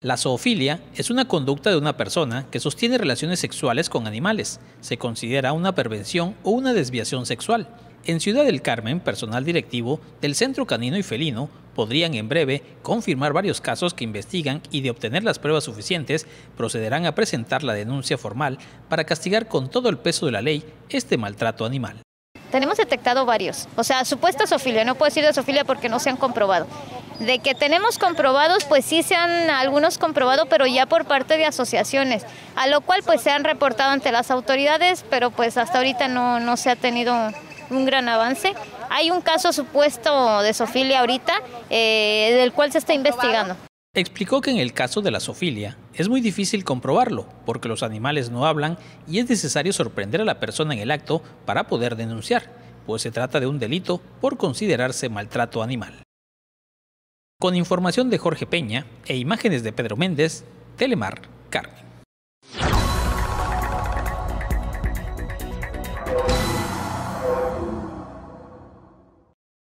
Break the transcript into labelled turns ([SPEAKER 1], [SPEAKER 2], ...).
[SPEAKER 1] La zoofilia es una conducta de una persona que sostiene relaciones sexuales con animales. Se considera una pervención o una desviación sexual. En Ciudad del Carmen, personal directivo del Centro Canino y Felino podrían en breve confirmar varios casos que investigan y de obtener las pruebas suficientes procederán a presentar la denuncia formal para castigar con todo el peso de la ley este maltrato animal
[SPEAKER 2] tenemos detectado varios. O sea, supuesta sofilia, no puedo decir de sofilia porque no se han comprobado. De que tenemos comprobados, pues sí se han algunos comprobado, pero ya por parte de asociaciones, a lo cual pues se han reportado ante las autoridades, pero pues hasta ahorita no, no se ha tenido un gran avance. Hay un caso supuesto de sofilia ahorita, eh, del cual se está investigando.
[SPEAKER 1] Explicó que en el caso de la zoofilia es muy difícil comprobarlo porque los animales no hablan y es necesario sorprender a la persona en el acto para poder denunciar, pues se trata de un delito por considerarse maltrato animal. Con información de Jorge Peña e imágenes de Pedro Méndez, Telemar Carmen.